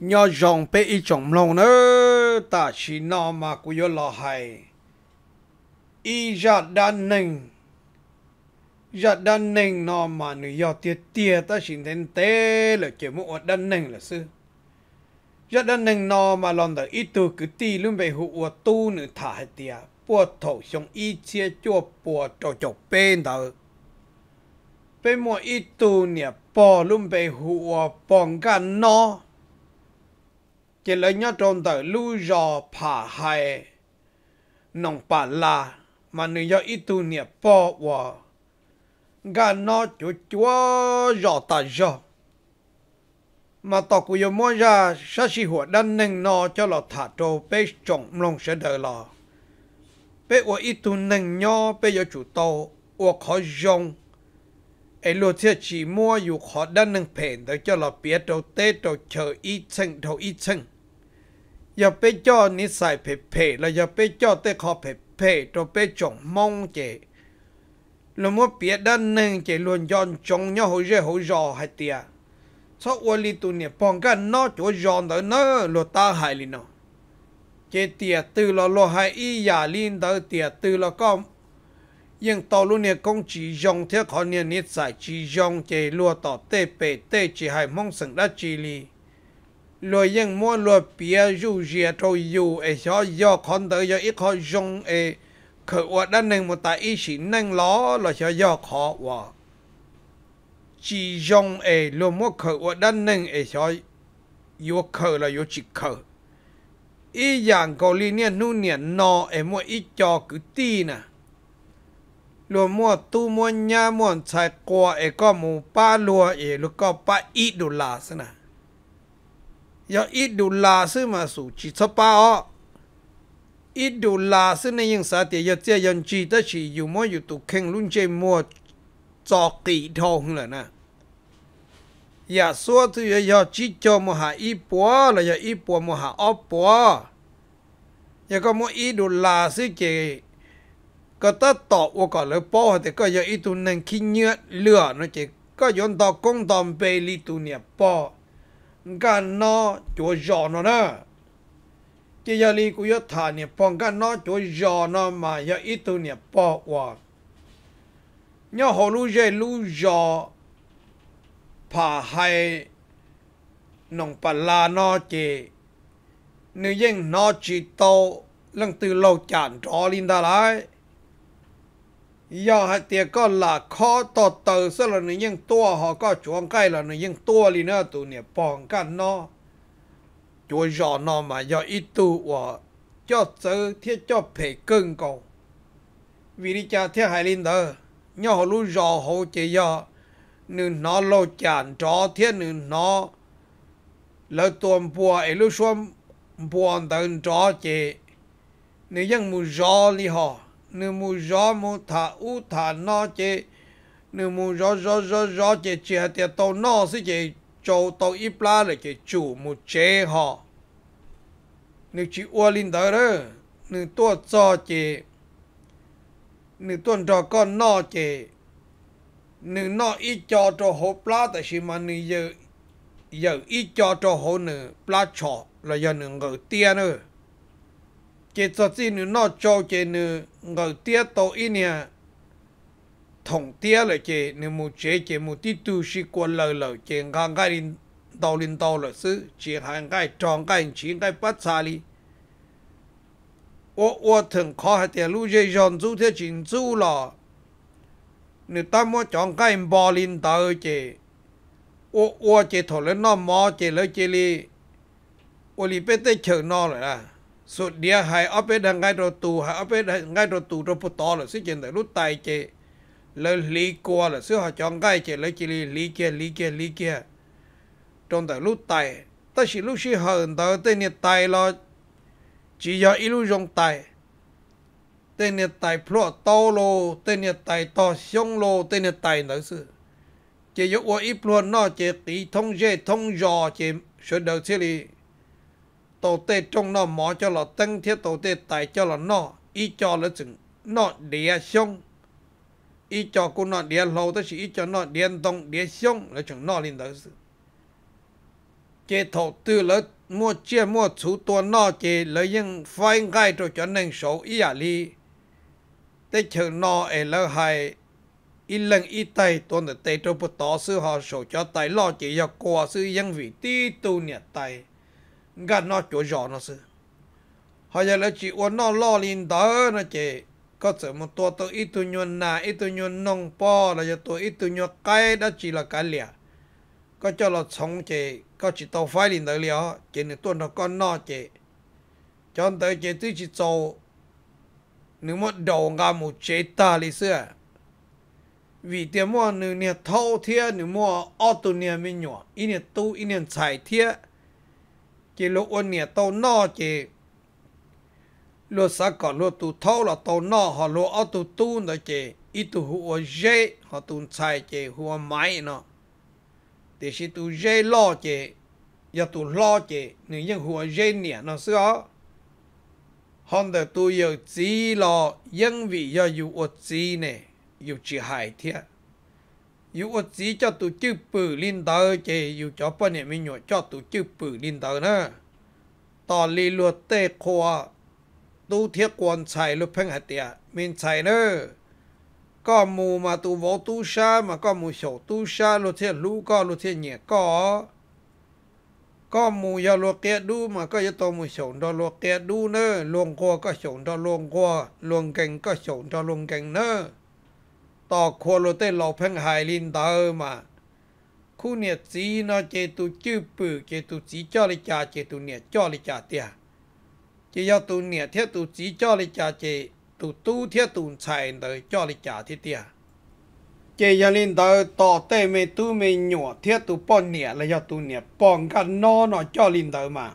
nhờ dòng bê y chồng lòng nữa ta chỉ nó mà của yo lo hay y ra đàn nình ra đàn nình nó mà nữ yo tiệt tiệt ta chỉ đến tế là kiểu một đàn nình là sư ra đàn nình nó mà lòng đời ít tu cứ tì luôn về hụ tu nữ thả hết tiệt bùa thổ xong y chia chua bùa trò chọc bên đời bên một ít tu nè bỏ luôn về hụ bằng cả nọ chỉ lấy nhớ trộn tờ lưu giò phá hay nông bà la mà nữ do ít tu niệm bỏ vào gà nó chúa chúa giò tà giò mà tỏ của yêu mua ra sa si hùa đan nâng nó cho lọ thả trô bê trọng lòng sẽ đợi lọ bê ua ít tu nâng nhó bê do chủ tàu ua khó dòng ไอ้ลูเทียจีมัวอยู่ขอด้านหนึ่งเพนแต่เจ้าเราเปียเราเต้เราเชออีเชิงเราอีเชิงอย่าไปจ้อนิสัยเพ่เพ่แล้วอย่าไปจ้อเต้ขอเพ่เพ่เราไปจงมองเจเรามัวเปียด้านหนึ่งเจล้วนย้อนจงย่อหัวเย่หัวรอให้เตียชอบวันลีตุเนี่ยปองกันนอจัวย้อนเด้อเนอลูตาหายลีเนาะเจเตียตือเราเราหายอีอย่าลีนเด้อเตียตือเราก็ nhưng tàu luôn nè công chỉ dùng theo khó nè nít giải chỉ dùng chế lùa tỏ tê bể tê chỉ hải mong sừng đã chỉ lì lùa nhưng mua lùa bia dù dìa trôi dù ấy cho do con tới do ít khó dùng ấy khởi ua đã nâng một tại ý chỉ nâng ló là cho do khó ua chỉ dùng ấy lùa mua khởi ua đã nâng ấy cho yếu khởi là yếu chỉ khởi ý dạng cầu lý nè nu nè nọ ấy mua ít cho cứ tì nè ลัวมัวตู้มัวญามัวชายกัวเอก็มูป้าลัวเอลูกก็ป้าอีดูลาสนะยออีดูลาซึ่งมาสู่จิตสปาอออีดูลาซึ่งในยังสาเตียเจียยันจีตชีอยู่มัวอยู่ตุเข่งลุ่นเจมัวจอกีทองเลยนะ อย่าสัวที่อย่าจิจมหาอีปัวแล้วยาอีปัวมหาอปัวยาก็มัวอีดูลาซึ่งเจก็ตตอบว่าก่อนเลยป้อแต่ก็ยังอีตุนั่งขี้เนื้อเลือนะเจก็ย้อนต่อกงตอมเปลีตุเนี่ยป้อกานนอจัวจอนนะเจยาลีกุยธาเนี่ยป้องกันนอจัวจอนมายาอีตุเนี่ยป้อว่าเี่ยหัวลูเจลูจอ่าให้นองปลานอเจเนเยังนอจิตโตลังตือเราจานรอลินดาไล giờ hai tiền có là khó tọt tờ sẽ là những nhân tua họ có chuông cây là những nhân tua đi nữa tụi nè bòn cả nó chuối giò nó mà giờ ít tụ và cho chữ thiết cho phải cưng cầu vì đi cha thiết hai linh đó nhau họ lúc giò họ chỉ giờ nên nó lâu chán chó thiết nên nó lỡ tuần bùa ấy lúc xuân bùa tận chó chỉ nên dân mù giò đi họ nữ mù gió mù thả u thả nó chế nữ mù gió gió gió gió chế chế thì tàu nó sẽ chế châu tàu ít la là chế chủ mù chế họ nữ chỉ ua lin đó đó nữ tua cho chế nữ tuần trò con nó chế nữ nó ít cho cho hộp la tại sao mà nữ giờ giờ ít cho cho hộp nữ la cho là giờ nữ ngồi tia nữa chế cho chỉ nữ nó cho chế nữ ngồi tia tổ ý nè thòng tia là chế nữ mù chế chế mù tí tu sĩ qua lờ lờ chế ngang cái linh đầu linh đầu là sư chế hàng cái trang cái chỉ cái bất xa đi ô ô thường khó hay tiền lưu dây dọn du thế chính du lò nữ ta mua trang cái bò linh đầu chế ô ô chế thằng lên nó mò chế lấy chế li ô li bê tê chờ nó rồi à สุดเดียหายเอาไปดังไงเราตูหายเอาไปดังไงเราตูเราพุตอละสิเจนแต่รู้ตายเจเลยลีกัวละซื้อหาจองไก่เจเลยจีลีเกียลีเกียลีเกียตรงแต่รู้ตายแต่สิรู้สิหาอื่นแต่เตเนี่ยตายเรา chỉ giờ ít lúc dùng tài tên nhiệt tài plo to lô tên nhiệt tài to xong lô tên nhiệt tài nữa sự chỉ yếu quá ít plo nó chỉ tí thông dễ thông dò chỉ sự đầu thế này tổ tê trong nó mỏ cho là tăng thiết tổ tê tại cho là nó y cho là chừng nó địa xong y cho cô nó địa lâu tới chỉ y cho nó đĩa đông địa xong là chừng nó lên đó chế thổ tư là mua chia mua chú tua nó chế là những phải ngay rồi cho nên số y à li tới chừng nó ấy là hay y lần y tay tuần để tay cho bút tỏ sư họ sổ cho tại lo chỉ cho qua sư dân vị tí tu nhiệt tay gần nó chỗ giỏ nó sư họ giờ là chỉ uốn nó lo lên đó nó chỉ có sự một tua tôi ít tu nhuận nà ít tu nhuận nông po là giờ tôi ít tu nhuận cái đó chỉ là cái lẻ có cho là sống chỉ có chỉ tàu phái lên tới lẻ chỉ là tuần nó con nó chỉ cho tới chỉ tôi chỉ trâu nếu mà đầu ngà một chế ta đi xưa à. vì tiền mua nếu nè thâu thiên nếu mua ô tô nè mình nhỏ ít nè tu ít nè chạy thiên chỉ lô ôn nè tàu nọ chỉ lô sa còn lô tu thâu là tàu nọ họ lô ao tu tu nữa chỉ ít tu hùa dê họ tụ chạy chỉ hùa máy nó thì chỉ tu dê lo chỉ giờ tu lo chỉ nhưng vẫn hùa dê nè nó xưa hòn đời tu giờ chỉ lo nhưng vì giờ dù ở chỉ nè dù chỉ hại thiệt yêu ước gì cho tụ chữ bự linh tờ chị yêu cho bọn này mình nhỏ cho tụ chữ bự linh tờ nè tỏ lì luật tê khoa tu thiết quan chạy luật phanh hạt tiệt mình chạy nè có mù mà tu vô tu sa mà có mù sổ tu sa luật thiết lũ có luật thiết nhẹ có có mù giờ luật kia đu mà có giờ tôi mù sổ đó luật kia đu nè luồng qua có sổ đó luồng qua luồng cảnh có sổ đó luồng cảnh nè ต่อครัวโลเต้หลอกแพงหายลินตาเออมาคู่เนี่ยสีนะเจตุจื้อปือเจตุสีจ้อลิจาเจตุเนี่ยจ้อลิจาเตียเจยาตุเนี่ยเทียตุสีจ้อลิจาเจตุตู้เทียตุนชายเตยจ้อลิจาเทียเตียเจยาลินตาต่อเต้เมตุเมหยัวเทียตุป้อนเนี่ยและยาตุเนี่ยป้องกันนอหนอจ้อลินเตมา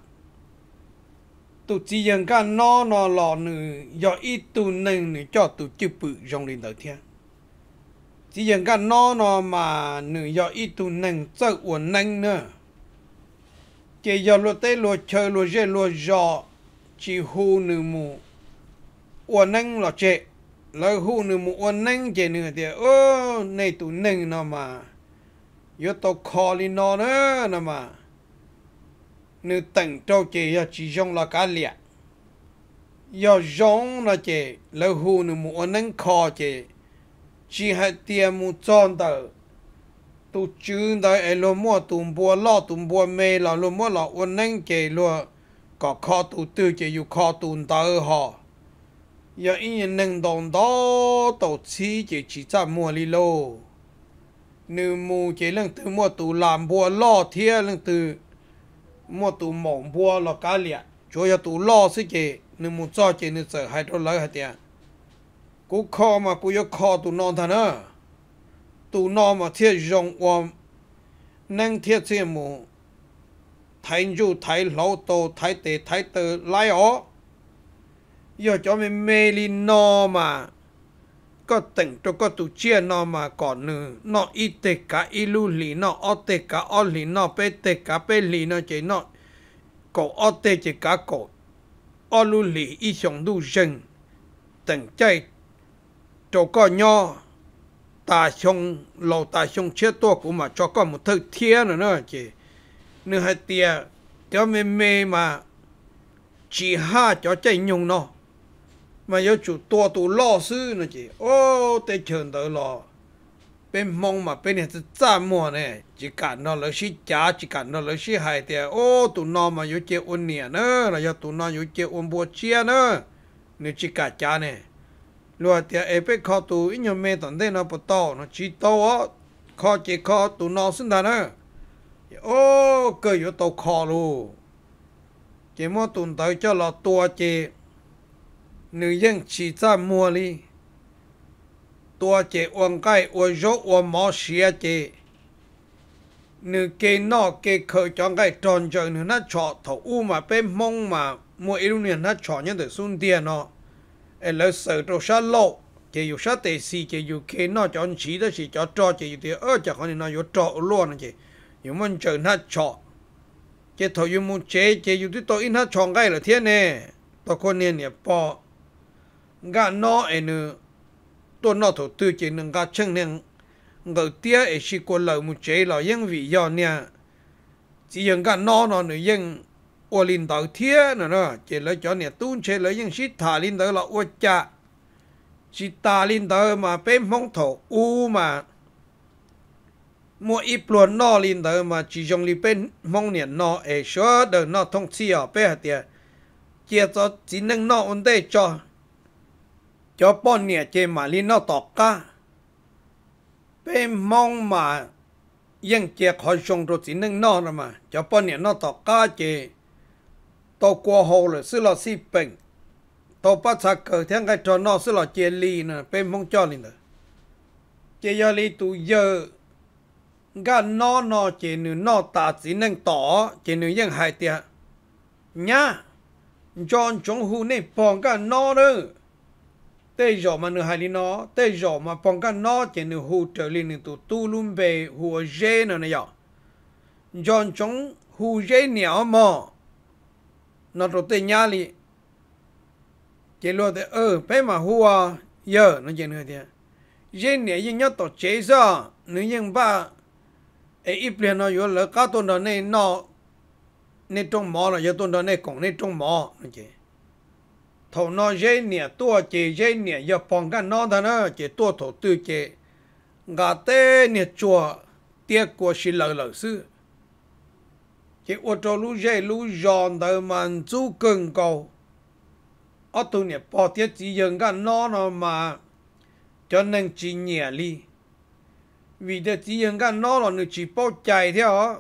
ตุจียังกันนอนอหลอหนึ่งยออีตุหนึ่งหนึ่งจ้อตุจื้อปือจงลินเตเทีย chỉ cần cái nó nó mà nữ do ít tu nâng trợ uốn nâng nữa chỉ do lo tê lo chơi lo chơi lo giò chỉ hù nữ mù uốn nâng lo chệ lo hù nữ mù uốn nâng chệ nữa thì ô, này tu nâng nó mà yo to khó li nó nữa nó mà nữ tận trâu chệ chỉ dùng là cá liệt giờ giống là chệ lo hù nữ mù uốn nâng khó chệ chỉ hai tiền mu chọn tờ tu chữ đời ai lo mua tụm bùa lo tụm bùa mê lo lo mua lo ôn nâng kề lo có khó tu tư chỉ yêu khó tụm tờ họ giờ in nâng đồng đó tổ chí chỉ chỉ ra mua li lô nếu mua chỉ lưng từ mua tụ làm bùa lo thia lưng từ mua tụ mỏng bùa lo cá liệt cho giờ tụ lo sẽ chỉ nếu mua cho chỉ nếu sợ hai đôi lấy hai tiền cú kho mà cú yêu kho tụ non thằng à tụ non mà thiết dùng om năng thiết thiết mù thấy du thấy lâu tô thấy tệ thấy tự lai ó giờ cho mình mê li no mà có tỉnh cho có tụ chia nó mà còn nữa nó ít tê cả ít lu lì nó o tê cả o lì nó pê tê cả pê lì nó chỉ nó cổ o tê chỉ cả cổ o lu lì ít xong đủ rừng tỉnh chạy จก็ย่อตาชงเราตาชงเชื่อตัวกูมาจก็มุทึกเทียนะเนาะเจเนื้อเตียก็ไม่เมมาจีห้าจอใจยงเนาะมาย่อจูตัวตัวล่อซื้อนะจีโอ้เตเชิญเตอรอเป็นมองมาเป็นเนี่ยจะจ้ามัวเนี่ยจิกัดเนาะแล้วชิจ้าจิกัดเนาะเล้วชีหายเตียโอ้ตัวนอมาอยู่เจอุ่นเนี่ยเนาะแล้วย่อตัวนอนอยู่เจอุ่นบัวเชียเนาะเนื้อจิกัดจ้าเนี่ยลัวเตียเอเป็กขอตูอิญเมตันเดนอปโตนชีโตะข้อเจขอตูนอสินดานะโอ้เกยอยู่ตัวคอลูเจมอตุนเตยเจ้าลอตัวเจหนึ่งยังชีจ้ามัวลีตัวเจอวงไก่อวยโยอวมอเสียเจหนึ่งเกนอเกเคยจองไก่จอนเจอยหนึ่งน่าชอถูอู้มาเป็นมงมามัวอีรุเนียนน่าชอเนี่ยเดือดสุนเดียเนา e sợ trâu xa lộ chỉ dù xa tệ xì chỉ dù khi nó cho anh chỉ đó trò chỉ dù thì ơ chả khó nên nó dù trọ luôn chỉ dù mình chờ nó trọ chỉ thôi dù muốn chế chỉ dù thì tôi in nó chọn là thiên nè tôi có nên nè bỏ gã nó ấy nữa tôi nó thổ tư chỉ nên gã chân nên ngờ tía ấy chỉ muốn chế là những vị do nè chỉ những gã nó nó nữa những ô linh tàu thiên nữa nó chỉ lấy cho nè tuôn chế lấy những sít thả linh tàu là ô cha sít ta linh tàu mà bên mong thổ u mà mua ít luôn nọ linh tàu mà chỉ dùng li bên mong niệm nọ ấy số đời nọ thông chi ở bên hạt tiền chia cho chỉ nâng nọ ổn đây cho cho bọn nè chế mà linh nọ tọt cả bên mong mà ยังเจียคอยชงรถสีนึ่งนอกนะมาจะป้อนเนี่ยนอกต่อก้าเจ tổ qua hồ là sư là si bệnh tổ bắt sạc cờ thiên cái trò nọ sư là chia ly nè bên mong cho nè chia giờ ly tụ giờ gà nọ nó chỉ nữ nó tả chỉ nên tỏ chỉ nữ dân hại tiệt nhá cho chúng hù nè, bong gà nọ nữa tê rõ mà nữ hại đi nọ, tê rõ mà bong gà nọ chế nữ hù trở lên nữ tụ tu luôn về hùa dê nè này nhở cho chúng hù dê nhỏ mò nó rồi tên nhá li chế lo thế ờ phải mà hùa giờ nó chế nữa thì riêng này riêng nhau tổ chế ra nếu như ba ấy ít liền nó vừa lỡ cá tuần đó này nó nên trong mỏ là giờ tuần đó này cũng nên trong mỏ nó chế thầu nó riêng này tua chế riêng này giờ phòng cái nó thằng nó chế tua thổ tư chế gà tê này chùa tiếc của xí lợ lợ sư chỉ ô tô lú dễ lú giòn tới mà chú cường cầu ở tu nè bỏ tiết chỉ dừng cả nó nó mà cho nên chỉ nhẹ li vì thế chỉ dừng cả nó là người chỉ bỏ chạy theo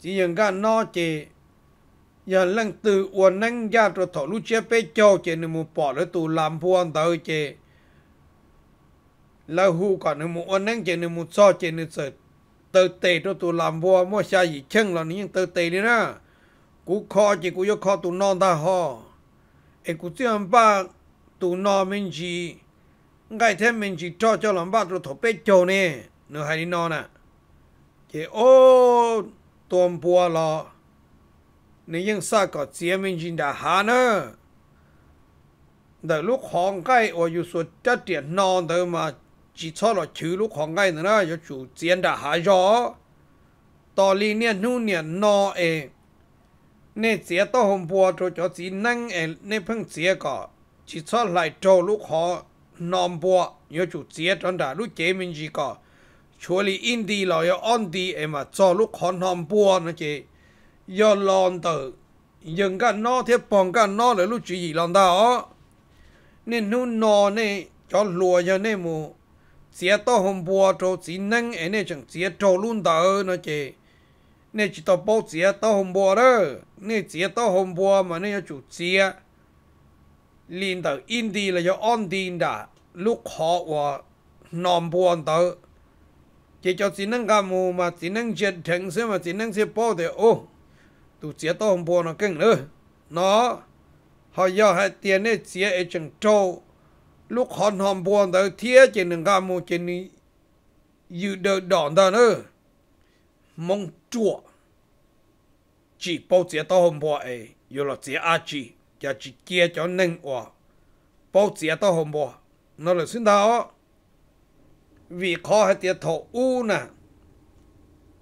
chỉ dừng cả nó chỉ giờ lần từ uốn năng ra rồi thổ lú chia bê cho chỉ nên một bỏ lấy tu làm phuan tới chỉ là hù còn nên một uốn năng chỉ nên một so chỉ nên sợ เตอเตตัวตัวลำวัวมั่วชายอีเช่งเหล่านี้ยังเตอเตเลยนะกูคอจีกูยกคอตัวนอนตาหอเอกูเสียงบ้าตัวนอนมินจีไงแท้มินจีจ่อเจ้าลำบ้าตัวถอเป็ดโจเนี่ยเนื้อหายนี่นอนอ่ะเจโอตัวปัวรอนี่ยังสากอดเสียมินจีด่าหาเนอะแต่ลูกของใกล้อยู่สุดจะเตียนนอนเดิมมา chỉ e. cho là chữ lúc khoảng ngay nữa là chủ tiền đã hạ gió tỏ lý niên nu niên nọ ê nè chế tao hôm bùa cho cho chỉ năng ê nè phăng chế cả chỉ cho lại cho lúc họ nòm bùa nhớ chủ chế trong đã lúc chế mình gì cả chỗ lý in đi là yo on đi em mà cho lúc họ nòm bùa nó chế yo lon tờ dừng cái nó thế bằng cái nó là lúc chỉ gì lon đó nên nu nọ nè cho lùa cho nè mù sẽ to hôm bùa cho chỉ năng ấy nên chẳng sẽ cho luôn đỡ nó chị nên chỉ tao bảo sẽ to hôm bùa đó nên sẽ to hôm bùa mà nên chủ sẽ liền đỡ in đi là cho on đi đã lúc họ và nằm buồn đỡ chỉ cho chỉ nâng cả mù mà chỉ nâng chết thằng xem mà chỉ nâng sẽ bảo thì ô tụ sẽ to hôm bùa nó kinh nữa nó họ giờ hai tiền nên sẽ ấy chẳng trâu lúc hòn hòn buồn tới thía trên đường ga mô trên dự đợi đòn ta nữa mong chùa chỉ bao giờ tao hòn qua ấy yêu là chỉ a chỉ giờ chỉ kia cho nên qua bao giờ tao hòn qua nó là xin tao vì khó hay tiệt thổ u nè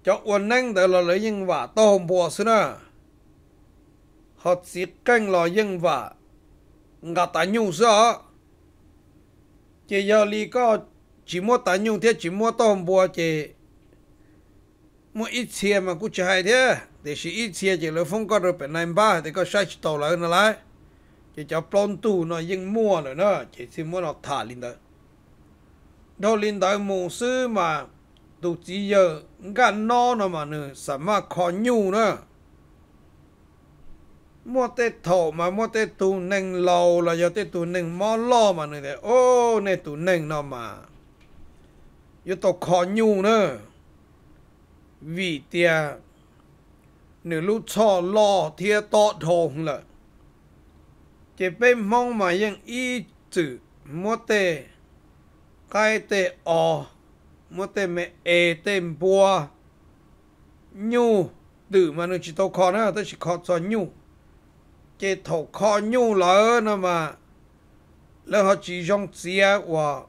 cho uốn năng tới là lấy những vả tao hòn qua xin à họ chỉ canh lo những vả ngã ta nhu sao chỉ giờ li có chỉ mua tài nhung thế chỉ mua tôm bùa chỉ mua ít xe mà cũng chạy thế để chỉ ít xe chỉ lấy phong có rồi bên này ba thì có sai tàu lại nó lại chỉ cho plon tu nó nhưng mua rồi nó chỉ xin mua nó thả lên đó đâu lên đó mù sư mà tụ chỉ giờ gan no nó mà nữa sao mà khó nhung nữa มัวเตโถมามัวเตตูหนึ่งเราเราอยู่เตตูหนึ่งมอล่อมาหนึ่งแต่โอ้เนตูหนึ่งนอมา อยู่ตกขอยูเนอะวีเตียหนึ่งลูกช่อล่อเทียโตทงละจะไปมองมายังอีจือมัวเตไกเตออมัวเตเมเอเต็มปัวยูตื่นมาหนึ่งจิตตกขอนะแต่จิตขอจอนยู cái thầu kho nhu lỡ nó mà lỡ họ chỉ dùng chia và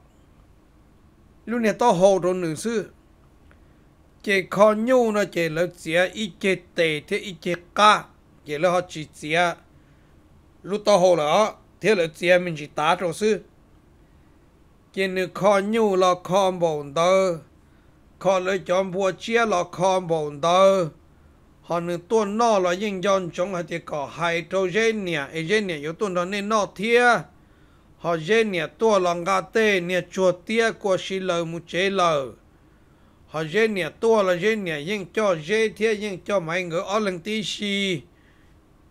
lúc này tôi hồ đồ nữ sư cái kho nhu nó chỉ lỡ chia ít cái tệ thế ít cái ca cái lỡ họ chỉ chia lúc tôi hồ lỡ thế lỡ chia mình chỉ tá đồ sư cái nữ kho nhu là kho bổn tơ kho lỡ chọn bùa chia là kho bổn tơ họ nên tuôn nọ là những dòng chống hạt thì có hydrogen nè hydrogen nè yếu tuôn đó nên nọ thia họ gen nè tua lòng gà tê nè chùa tia của xì lờ mu chế lờ họ gen nè tua là gen nè nhưng cho gen thia nhưng cho mấy người ở lần tí xì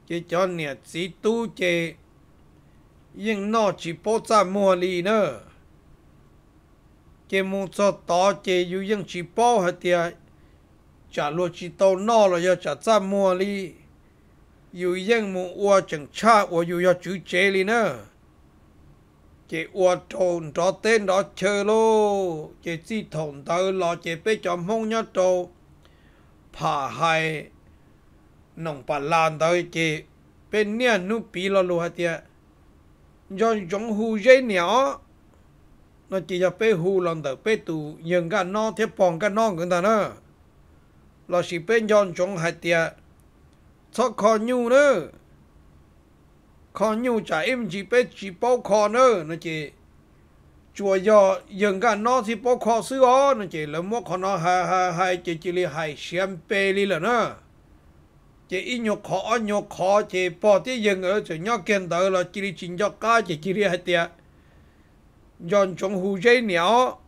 chỉ cho nè chỉ tu chế nhưng nọ chỉ bố ra mua lì nữa chế muốn cho tỏ chế dù nhưng chỉ bố hả tia chả lo chỉ tàu nọ là giờ chả ra mua đi yêu yên mu ua chẳng cha ua yêu yêu chữ chế đi nữa chị ua trồn đó tên đó chơi lo, chị chỉ thùng tàu lo chị bé cho mong nhớ trâu phá hại nông bà lan tàu chị bên nia nu bì lo lu hả tiệt do giống hù dây nhỏ nó chỉ là bé hù lần tàu bé tụ nhưng cả nó thế bòn cả nó người ta nữa là chỉ bên yon chúng hai tia cho con nhu nữa con nhu chả im chỉ bên chỉ bao con nữa nó chỉ chùa giờ dừng cả nó thì bao con xứ ó nó chỉ là mua con nó hai hai hai chỉ chỉ li hai xem bê li là nữa chỉ ít nhục khó nhục khó chỉ bỏ tí dừng ở chỗ nhau kiện tới là chỉ li chính cho cá chỉ chỉ là hai tia yon chúng hù dây nhéo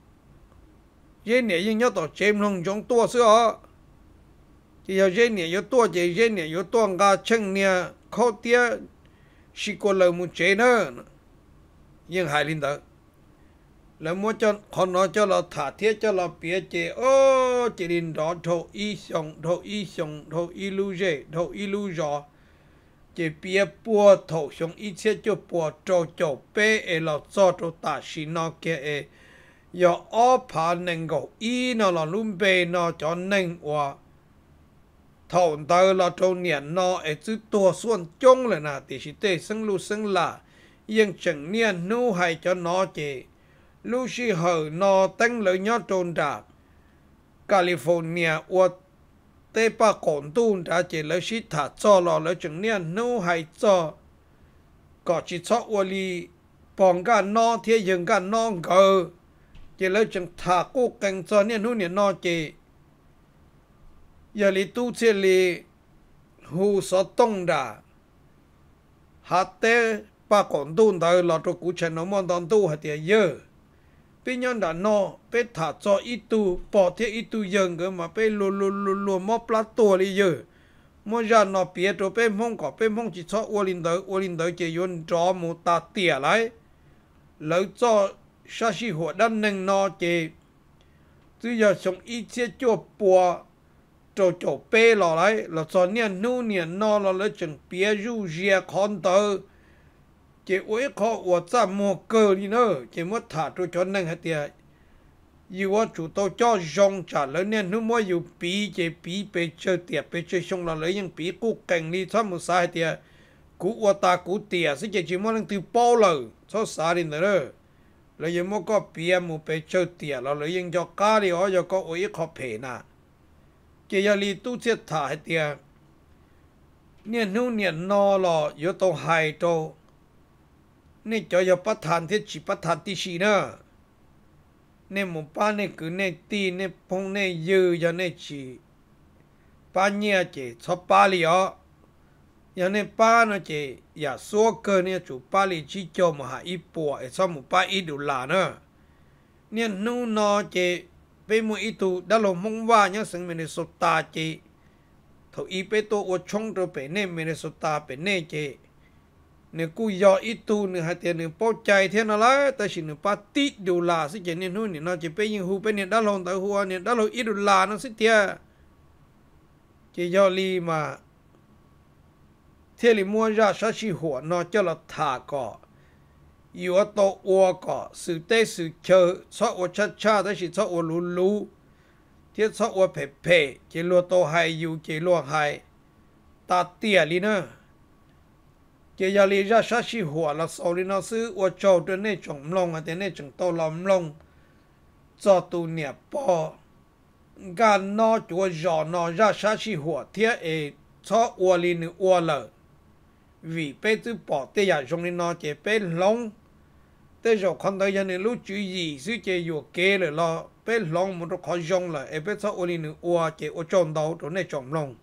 dây nhéo nhưng nhau tổ chém lông chúng tua xứ ó thì giờ dễ nè giờ tua dễ dễ nè giờ tua ngà chăng nè khó tiếc chỉ có lời mu chế nữa yên hại linh đó là mu cho họ nó cho là thả thiết cho là bia chế ô chỉ linh đó thô y sòng thô y sòng thô y lu dễ thô y lu gió chỉ bia bùa thô sòng y chế cho bùa trâu trâu bê e là cho trâu ta xí nó kia e giờ ô phá nâng gầu y nó là luôn bê nó cho nâng hoa ท่าเตอเราท่าเนี่ยนอไอจื้อตัวส่วนจงเลยนะติชิเตซึ่งลูซึ่งละยังจังเนี่ยนู้ให้จะนอเจลูชิเหอนอตั้งเลยยอดจนดาแคลิฟอร์เนียอวดเตปะก่อนตูนดาเจเลยชิถาจอ่อเลยจังเนี่ยนู้ให้จอก็ชิชอวลีปองกันนอเทียยังกันน้องเกอเจเลยจังถากู้กังจอเนี่ยนู้เนี่ยนอเจ giờ li tu chế li hu so tông đà hạt tế ba còn tu đời là cho cụ chen nó mong đón tu hạt tế giờ bây giờ đã nò bé thả cho ít tu bỏ thế ít tu dần cơ mà bé lù lù lù lù mò plat tua li giờ mò ra nò bìa cho bé mông có bé mông chỉ cho uo linh đời uo linh đời chỉ yun cho mù ta tỉa lại lỡ cho sa si hồ đan nâng nó chỉ bùa cho cho bê lò lại là cho niên nu niên nó là lấy chừng bia rú rìa con tờ chỉ uế khó uả ra mùa cơ đi nữa chỉ mất thả cho cho nâng hết tiệt yêu ở chủ tàu cho dòng trả lớn nên nu mua yêu bí chế bí bê chơi tiệt bê chơi xong là lấy những bí cú cảnh đi thoát một sai tiệt cú uả ta cú tiệt sẽ chỉ chỉ mua lần từ bao lâu cho xa đi nữa lấy những mua có bia mua bê chơi tiệt là lấy những cho cá đi ở cho có uế khó phê nà chỉ giờ li tu chết thả hết tiệt niên nu niên no lò yếu tàu hai tàu nên cho giờ bắt thàn thiết chi bắt thàn tí xì nữa nên một ba nên cứ nên ti nên phong nên dư giờ nên chi, ba nhia chỉ cho ba li ó giờ nên ba nó chỉ giờ so cơ nên chủ ba li chỉ cho một hai ít bùa để cho một ba ít đủ là nữa nên nu no chỉ ปมอยตูดัลลมงว่าี่ยสังเมนสุตาเจทอีเปตัวอชงตัวเปเนเมนสุตาเปเนเจ เนกูย่ออีตู เนหัเตียนเนปใจเทนอะไร แต่ฉินเนปติดูลาสิเจเนนู่นเนาะจะไปยิงหูไปเนี่ยดัลลงแต่หัวเนี่ยดัลลอีดูลานั่นสิเตียจะย่อลีมา เทลิมัวยาชาชิหัวนอเจลัทากา有啊多我个，是得是求，出我恰恰的是出我噜噜，这出我佩佩，这落都还有这落还，大爹哩呢，这要哩热啥是火了，手里那是我做的那种弄啊的那种都弄弄，做都捏包，干那就热那热啥是火，这诶出我哩呢我了。vì bé tư bỏ tê giả dùng lên nó chế bé lông thế cho con thấy dân này lúc chú gì suy chế vô kê là lo bé lòng một cái khó dùng là em biết sao ôn đi ua chế ô tròn đầu chỗ này tròn lòng